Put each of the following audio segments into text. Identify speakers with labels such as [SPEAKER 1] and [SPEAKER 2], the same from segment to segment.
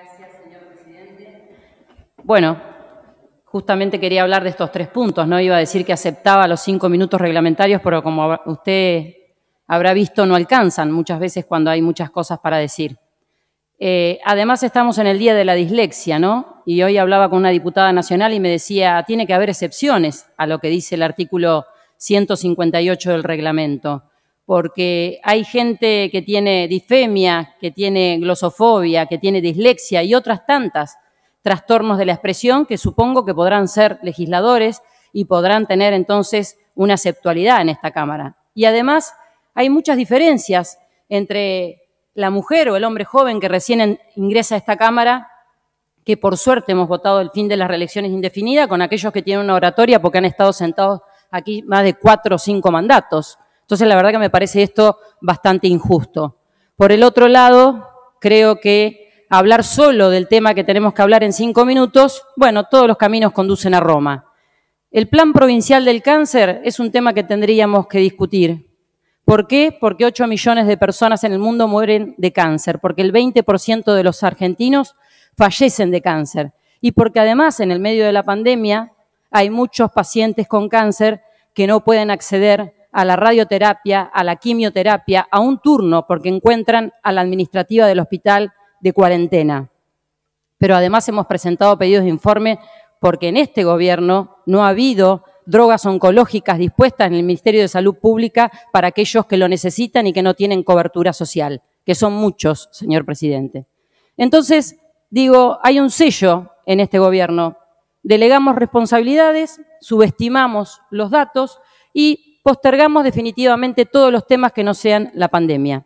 [SPEAKER 1] Gracias, señor presidente. Bueno, justamente quería hablar de estos tres puntos, ¿no? Iba a decir que aceptaba los cinco minutos reglamentarios, pero como usted habrá visto, no alcanzan muchas veces cuando hay muchas cosas para decir. Eh, además, estamos en el Día de la Dislexia, ¿no? Y hoy hablaba con una diputada nacional y me decía, tiene que haber excepciones a lo que dice el artículo 158 del reglamento porque hay gente que tiene disfemia, que tiene glosofobia, que tiene dislexia y otras tantas trastornos de la expresión que supongo que podrán ser legisladores y podrán tener entonces una aceptualidad en esta Cámara. Y además hay muchas diferencias entre la mujer o el hombre joven que recién ingresa a esta Cámara, que por suerte hemos votado el fin de las reelecciones indefinidas, con aquellos que tienen una oratoria porque han estado sentados aquí más de cuatro o cinco mandatos. Entonces, la verdad que me parece esto bastante injusto. Por el otro lado, creo que hablar solo del tema que tenemos que hablar en cinco minutos, bueno, todos los caminos conducen a Roma. El plan provincial del cáncer es un tema que tendríamos que discutir. ¿Por qué? Porque 8 millones de personas en el mundo mueren de cáncer, porque el 20% de los argentinos fallecen de cáncer y porque además en el medio de la pandemia hay muchos pacientes con cáncer que no pueden acceder a la radioterapia, a la quimioterapia, a un turno, porque encuentran a la administrativa del hospital de cuarentena. Pero además hemos presentado pedidos de informe porque en este gobierno no ha habido drogas oncológicas dispuestas en el Ministerio de Salud Pública para aquellos que lo necesitan y que no tienen cobertura social, que son muchos, señor presidente. Entonces, digo, hay un sello en este gobierno. Delegamos responsabilidades, subestimamos los datos y postergamos definitivamente todos los temas que no sean la pandemia.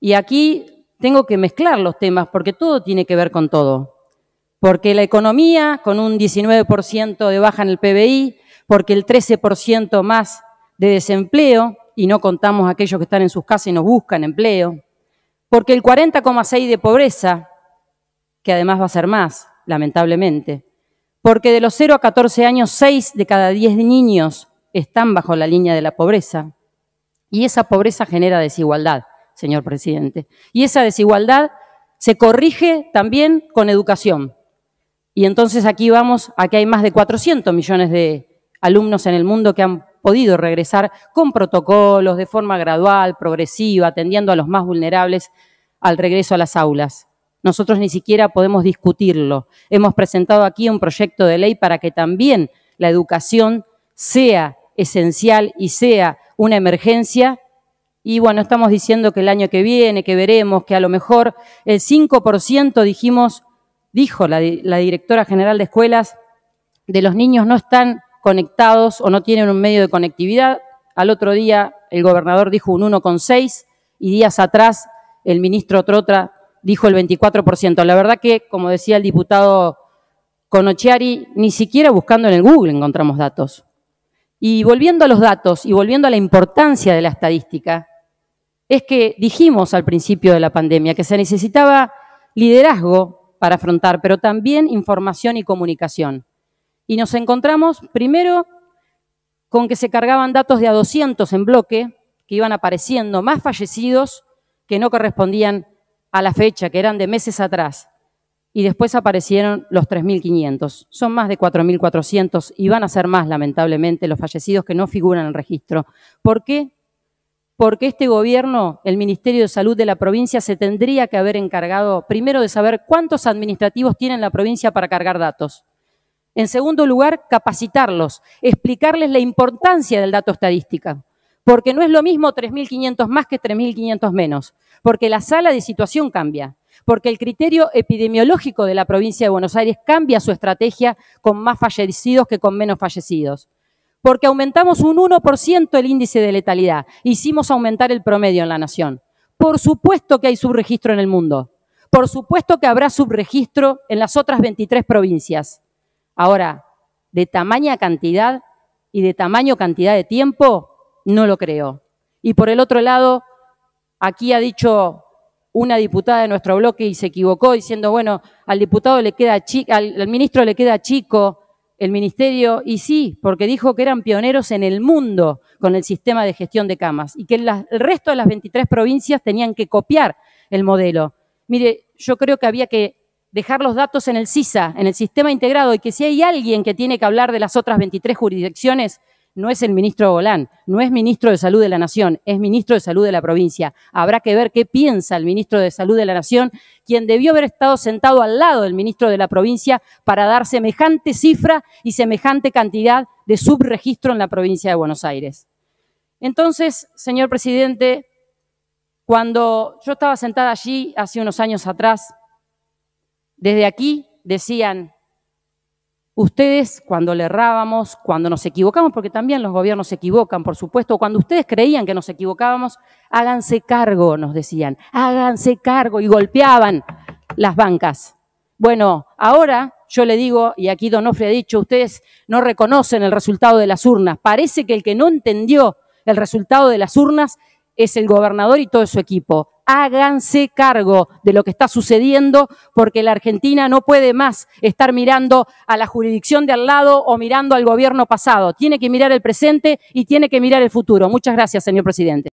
[SPEAKER 1] Y aquí tengo que mezclar los temas porque todo tiene que ver con todo. Porque la economía, con un 19% de baja en el PBI, porque el 13% más de desempleo, y no contamos aquellos que están en sus casas y nos buscan empleo, porque el 40,6% de pobreza, que además va a ser más, lamentablemente, porque de los 0 a 14 años, 6 de cada 10 niños están bajo la línea de la pobreza. Y esa pobreza genera desigualdad, señor presidente. Y esa desigualdad se corrige también con educación. Y entonces aquí vamos a que hay más de 400 millones de alumnos en el mundo que han podido regresar con protocolos, de forma gradual, progresiva, atendiendo a los más vulnerables al regreso a las aulas. Nosotros ni siquiera podemos discutirlo. Hemos presentado aquí un proyecto de ley para que también la educación sea esencial y sea una emergencia. Y bueno, estamos diciendo que el año que viene, que veremos, que a lo mejor el 5% dijimos, dijo la, directora general de escuelas, de los niños no están conectados o no tienen un medio de conectividad. Al otro día el gobernador dijo un 1,6 y días atrás el ministro Trotra dijo el 24%. La verdad que, como decía el diputado Conochiari, ni siquiera buscando en el Google encontramos datos. Y volviendo a los datos y volviendo a la importancia de la estadística, es que dijimos al principio de la pandemia que se necesitaba liderazgo para afrontar, pero también información y comunicación. Y nos encontramos primero con que se cargaban datos de a 200 en bloque, que iban apareciendo más fallecidos que no correspondían a la fecha, que eran de meses atrás y después aparecieron los 3.500. Son más de 4.400 y van a ser más, lamentablemente, los fallecidos que no figuran en el registro. ¿Por qué? Porque este gobierno, el Ministerio de Salud de la provincia, se tendría que haber encargado, primero, de saber cuántos administrativos tiene la provincia para cargar datos. En segundo lugar, capacitarlos, explicarles la importancia del dato estadística. Porque no es lo mismo 3.500 más que 3.500 menos. Porque la sala de situación cambia porque el criterio epidemiológico de la provincia de Buenos Aires cambia su estrategia con más fallecidos que con menos fallecidos. Porque aumentamos un 1% el índice de letalidad, hicimos aumentar el promedio en la nación. Por supuesto que hay subregistro en el mundo, por supuesto que habrá subregistro en las otras 23 provincias. Ahora, de tamaña cantidad y de tamaño cantidad de tiempo, no lo creo. Y por el otro lado, aquí ha dicho una diputada de nuestro bloque y se equivocó diciendo, bueno, al diputado le queda chico, al, ministro le queda chico el ministerio, y sí, porque dijo que eran pioneros en el mundo con el sistema de gestión de camas y que el resto de las 23 provincias tenían que copiar el modelo. Mire, yo creo que había que dejar los datos en el CISA, en el sistema integrado, y que si hay alguien que tiene que hablar de las otras 23 jurisdicciones, no es el ministro Golán, no es ministro de Salud de la Nación, es ministro de Salud de la provincia. Habrá que ver qué piensa el ministro de Salud de la Nación, quien debió haber estado sentado al lado del ministro de la provincia para dar semejante cifra y semejante cantidad de subregistro en la provincia de Buenos Aires. Entonces, señor presidente, cuando yo estaba sentada allí hace unos años atrás, desde aquí decían, Ustedes, cuando le errábamos, cuando nos equivocamos, porque también los gobiernos se equivocan, por supuesto, cuando ustedes creían que nos equivocábamos, háganse cargo, nos decían, háganse cargo y golpeaban las bancas. Bueno, ahora yo le digo, y aquí Donofre ha dicho, ustedes no reconocen el resultado de las urnas. Parece que el que no entendió el resultado de las urnas es el gobernador y todo su equipo. Háganse cargo de lo que está sucediendo porque la Argentina no puede más estar mirando a la jurisdicción de al lado o mirando al gobierno pasado. Tiene que mirar el presente y tiene que mirar el futuro. Muchas gracias, señor presidente.